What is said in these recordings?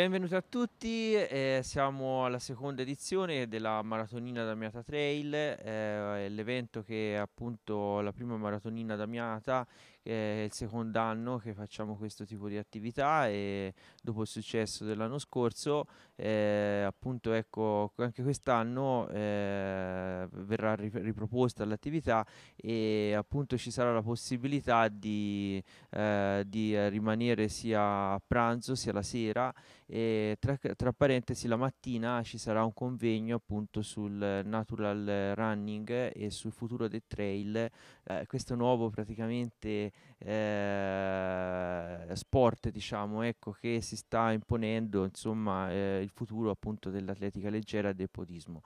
Benvenuti a tutti, eh, siamo alla seconda edizione della Maratonina Damiata Trail, eh, l'evento che è appunto la prima Maratonina Damiata è il secondo anno che facciamo questo tipo di attività e dopo il successo dell'anno scorso, eh, appunto ecco, anche quest'anno eh, verrà riproposta l'attività e appunto ci sarà la possibilità di, eh, di rimanere sia a pranzo sia la sera e tra, tra parentesi la mattina ci sarà un convegno appunto sul natural running e sul futuro dei trail, eh, questo nuovo praticamente eh, sport diciamo, ecco, che si sta imponendo insomma, eh, il futuro appunto, dell'atletica leggera e del podismo.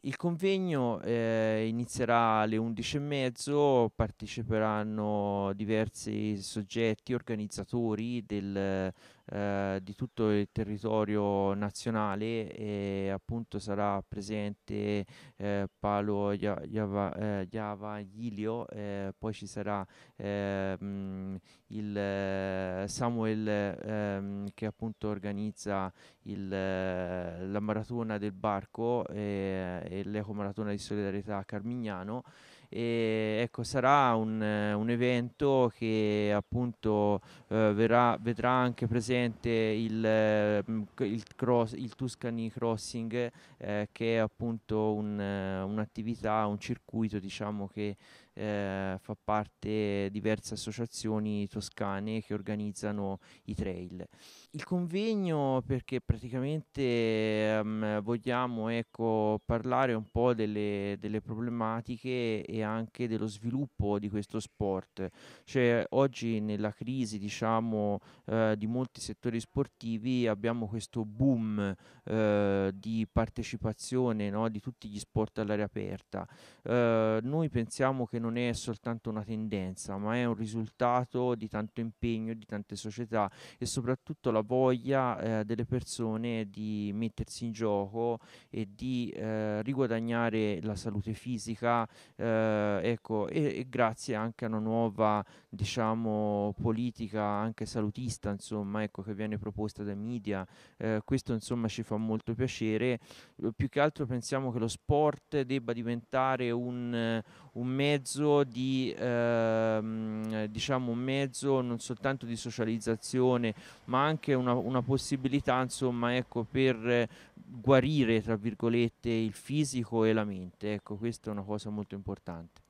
Il convegno eh, inizierà alle 11.30, parteciperanno diversi soggetti, organizzatori del, eh, di tutto il territorio nazionale e appunto sarà presente eh, Paolo Iava eh, Ilio, eh, poi ci sarà mh, ehm, il Samuel ehm, che appunto organizza il, la maratona del barco e l'eco maratona di solidarietà a Carmignano e ecco, sarà un, eh, un evento che appunto eh, verrà, vedrà anche presente il, eh, mm, il, cross, il Tuscany Crossing eh, che è appunto un, eh, un'attività, un circuito diciamo che eh, fa parte diverse associazioni toscane che organizzano i trail. Il convegno perché praticamente ehm, vogliamo ecco, parlare un po' delle, delle problematiche e anche dello sviluppo di questo sport. Cioè, oggi nella crisi diciamo, eh, di molti settori sportivi abbiamo questo boom eh, di partecipazione no? di tutti gli sport all'aria aperta. Eh, noi pensiamo che non è soltanto una tendenza, ma è un risultato di tanto impegno, di tante società e soprattutto la voglia eh, delle persone di mettersi in gioco e di eh, riguadagnare la salute fisica, eh, eh, ecco, e, e, grazie anche a una nuova diciamo, politica anche salutista insomma, ecco, che viene proposta dai media. Eh, questo insomma, ci fa molto piacere. Eh, più che altro pensiamo che lo sport debba diventare un, un mezzo di ehm, diciamo un mezzo non soltanto di socializzazione ma anche una, una possibilità insomma ecco per guarire, tra virgolette, il fisico e la mente. Ecco, questa è una cosa molto importante.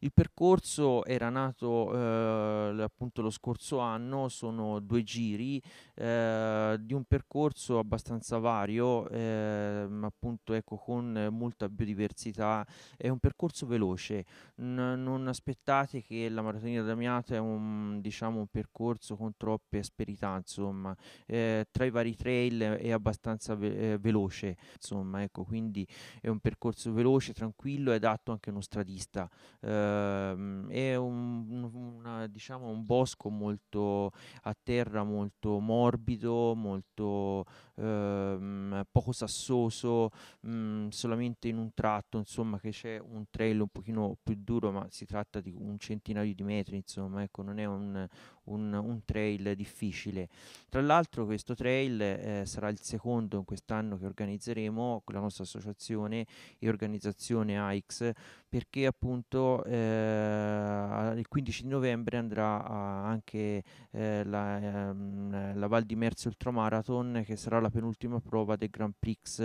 Il percorso era nato eh, appunto lo scorso anno, sono due giri eh, di un percorso abbastanza vario, eh, appunto ecco, con molta biodiversità, è un percorso veloce, N- non aspettate che la maratonina Damiata è un, diciamo, un percorso con troppe asperità, insomma, eh, tra i vari trail è abbastanza ve- eh, veloce, insomma, ecco, quindi è un percorso veloce, tranquillo, è adatto anche a uno stradista. Ehm, è un, una, diciamo, un bosco molto a terra, molto morbido, molto ehm, poco sassoso, mh, mm, solamente in un tratto, insomma, che c'è un trail un pochino più duro, ma si tratta di un centinaio di metri, insomma, ecco, non è un, un, un trail difficile. Tra l'altro questo trail eh, sarà il secondo in quest'anno che organizzeremo con la nostra associazione e organizzazione AIX perché appunto eh, il 15 novembre andrà anche eh, la, ehm, la, Val di Merzo Ultramarathon che sarà la penultima prova del Grand Prix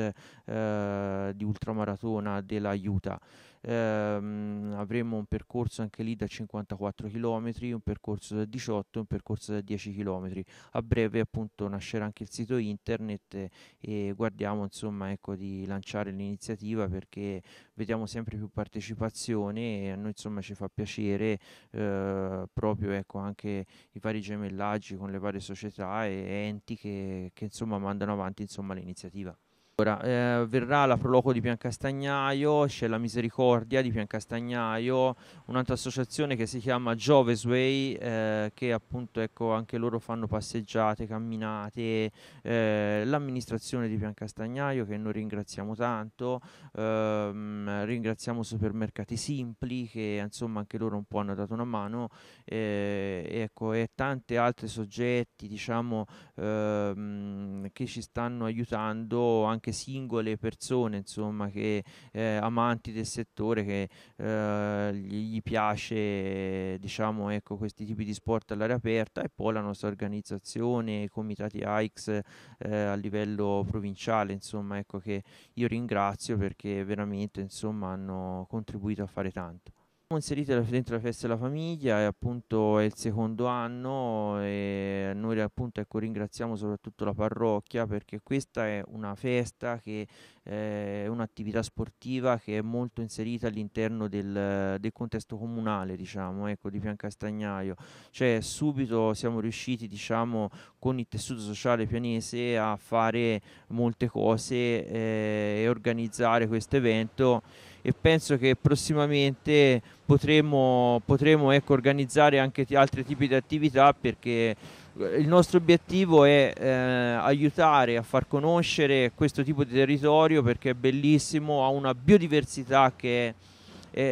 eh, di ultramaratona della Utah ehm, avremo un percorso anche lì da 54 km, un percorso da 18, un percorso da 10 km. A breve appunto nascerà anche il sito internet e, e guardiamo insomma ecco di lanciare l'iniziativa perché vediamo sempre più partecipazione e a noi insomma ci fa piacere eh, proprio ecco anche i vari gemellaggi con le varie società e enti che, che insomma mandano avanti insomma l'iniziativa. Ora, eh, verrà la Proloco di Piancastagnaio, c'è la Misericordia di Piancastagnaio, un'altra associazione che si chiama Jove's Way, eh, che appunto ecco, anche loro fanno passeggiate, camminate, eh, l'amministrazione di Piancastagnaio che noi ringraziamo tanto, ehm, ringraziamo Supermercati Simpli che insomma anche loro un po' hanno dato una mano eh, ecco, e tanti altri soggetti diciamo, ehm, che ci stanno aiutando anche singole persone, insomma, che, eh, amanti del settore che eh, gli piace diciamo, ecco, questi tipi di sport all'aria aperta e poi la nostra organizzazione, i comitati AIX eh, a livello provinciale, insomma, ecco, che io ringrazio perché veramente insomma, hanno contribuito a fare tanto inserita dentro la festa della famiglia, è appunto è il secondo anno e noi appunto ecco, ringraziamo soprattutto la parrocchia perché questa è una festa che eh, è un'attività sportiva che è molto inserita all'interno del, del contesto comunale diciamo, ecco, di Piancastagnaio, cioè subito siamo riusciti diciamo, con il tessuto sociale pianese a fare molte cose eh, e organizzare questo evento e penso che prossimamente potremo, potremo ecco, organizzare anche altri tipi di attività perché eh, il nostro obiettivo è eh, aiutare a far conoscere questo tipo di territorio perché è bellissimo, ha una biodiversità che è,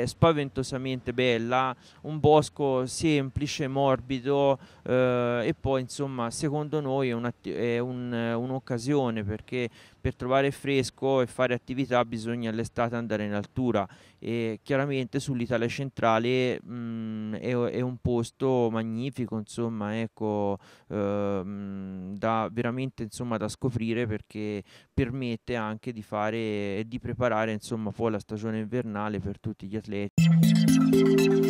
è spaventosamente bella, un bosco semplice, morbido eh, e poi insomma secondo noi è, un'occasione un, perché per trovare fresco e fare attività bisogna all'estate andare in altura e chiaramente sull'Italia centrale mh, mm, è, è, un posto magnifico insomma ecco ehm, da veramente insomma da scoprire perché permette anche di fare e di preparare insomma poi la stagione invernale per tutti gli atleti